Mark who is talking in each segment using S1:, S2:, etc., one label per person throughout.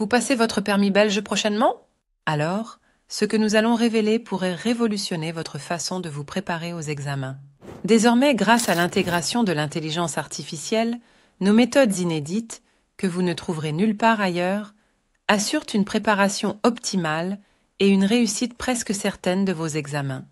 S1: Vous passez votre permis belge prochainement Alors, ce que nous allons révéler pourrait révolutionner votre façon de vous préparer aux examens. Désormais, grâce à l'intégration de l'intelligence artificielle, nos méthodes inédites, que vous ne trouverez nulle part ailleurs, assurent une préparation optimale et une réussite presque certaine de vos examens.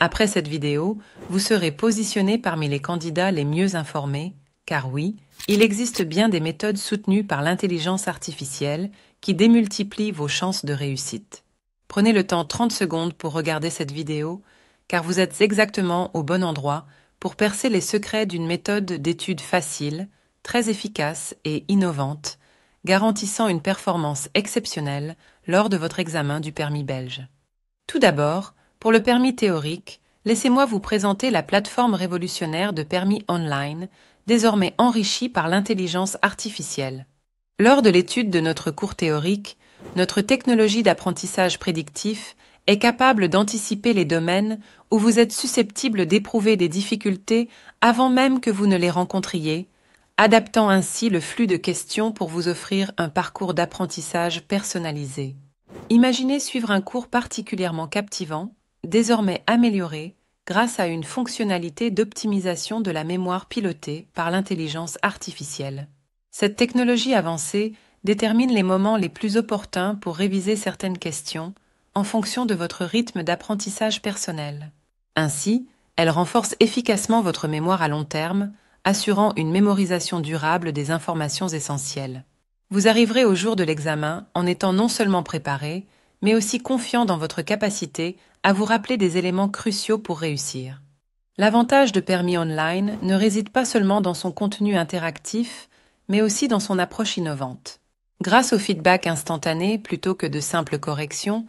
S1: Après cette vidéo, vous serez positionné parmi les candidats les mieux informés car oui, il existe bien des méthodes soutenues par l'intelligence artificielle qui démultiplient vos chances de réussite. Prenez le temps 30 secondes pour regarder cette vidéo, car vous êtes exactement au bon endroit pour percer les secrets d'une méthode d'étude facile, très efficace et innovante, garantissant une performance exceptionnelle lors de votre examen du permis belge. Tout d'abord, pour le permis théorique, laissez-moi vous présenter la plateforme révolutionnaire de permis online désormais enrichi par l'intelligence artificielle. Lors de l'étude de notre cours théorique, notre technologie d'apprentissage prédictif est capable d'anticiper les domaines où vous êtes susceptible d'éprouver des difficultés avant même que vous ne les rencontriez, adaptant ainsi le flux de questions pour vous offrir un parcours d'apprentissage personnalisé. Imaginez suivre un cours particulièrement captivant, désormais amélioré, grâce à une fonctionnalité d'optimisation de la mémoire pilotée par l'intelligence artificielle. Cette technologie avancée détermine les moments les plus opportuns pour réviser certaines questions en fonction de votre rythme d'apprentissage personnel. Ainsi, elle renforce efficacement votre mémoire à long terme, assurant une mémorisation durable des informations essentielles. Vous arriverez au jour de l'examen en étant non seulement préparé, mais aussi confiant dans votre capacité à vous rappeler des éléments cruciaux pour réussir. L'avantage de Permis Online ne réside pas seulement dans son contenu interactif, mais aussi dans son approche innovante. Grâce au feedback instantané plutôt que de simples corrections,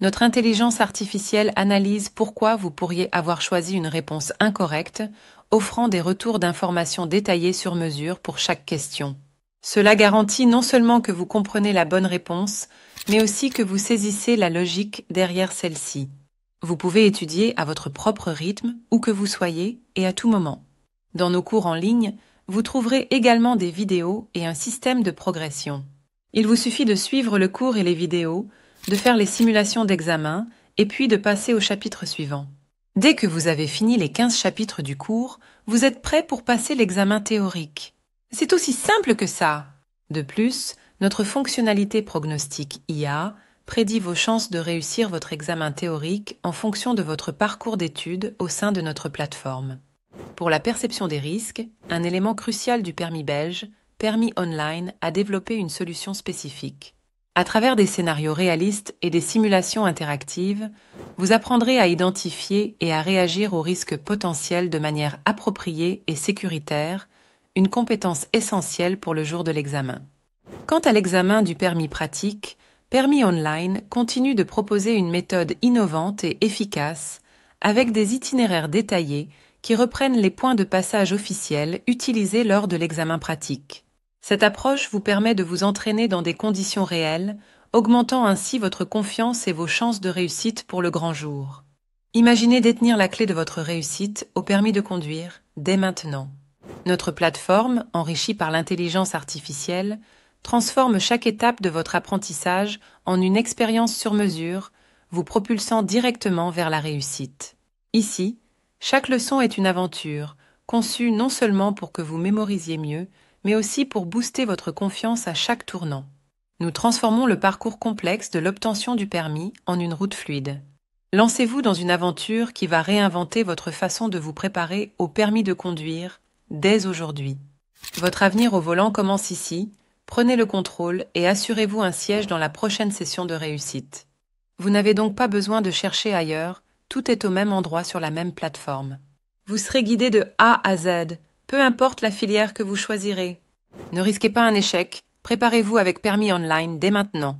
S1: notre intelligence artificielle analyse pourquoi vous pourriez avoir choisi une réponse incorrecte, offrant des retours d'informations détaillées sur mesure pour chaque question. Cela garantit non seulement que vous comprenez la bonne réponse, mais aussi que vous saisissez la logique derrière celle-ci. Vous pouvez étudier à votre propre rythme, où que vous soyez et à tout moment. Dans nos cours en ligne, vous trouverez également des vidéos et un système de progression. Il vous suffit de suivre le cours et les vidéos, de faire les simulations d'examen et puis de passer au chapitre suivant. Dès que vous avez fini les 15 chapitres du cours, vous êtes prêt pour passer l'examen théorique. C'est aussi simple que ça. De plus, notre fonctionnalité prognostique IA prédit vos chances de réussir votre examen théorique en fonction de votre parcours d'études au sein de notre plateforme. Pour la perception des risques, un élément crucial du permis belge, Permis Online a développé une solution spécifique. À travers des scénarios réalistes et des simulations interactives, vous apprendrez à identifier et à réagir aux risques potentiels de manière appropriée et sécuritaire, une compétence essentielle pour le jour de l'examen. Quant à l'examen du permis pratique, Permis Online continue de proposer une méthode innovante et efficace avec des itinéraires détaillés qui reprennent les points de passage officiels utilisés lors de l'examen pratique. Cette approche vous permet de vous entraîner dans des conditions réelles, augmentant ainsi votre confiance et vos chances de réussite pour le grand jour. Imaginez détenir la clé de votre réussite au permis de conduire dès maintenant. Notre plateforme, enrichie par l'intelligence artificielle, transforme chaque étape de votre apprentissage en une expérience sur mesure, vous propulsant directement vers la réussite. Ici, chaque leçon est une aventure, conçue non seulement pour que vous mémorisiez mieux, mais aussi pour booster votre confiance à chaque tournant. Nous transformons le parcours complexe de l'obtention du permis en une route fluide. Lancez-vous dans une aventure qui va réinventer votre façon de vous préparer au permis de conduire dès aujourd'hui. Votre avenir au volant commence ici, Prenez le contrôle et assurez-vous un siège dans la prochaine session de réussite. Vous n'avez donc pas besoin de chercher ailleurs, tout est au même endroit sur la même plateforme. Vous serez guidé de A à Z, peu importe la filière que vous choisirez. Ne risquez pas un échec, préparez-vous avec Permis Online dès maintenant.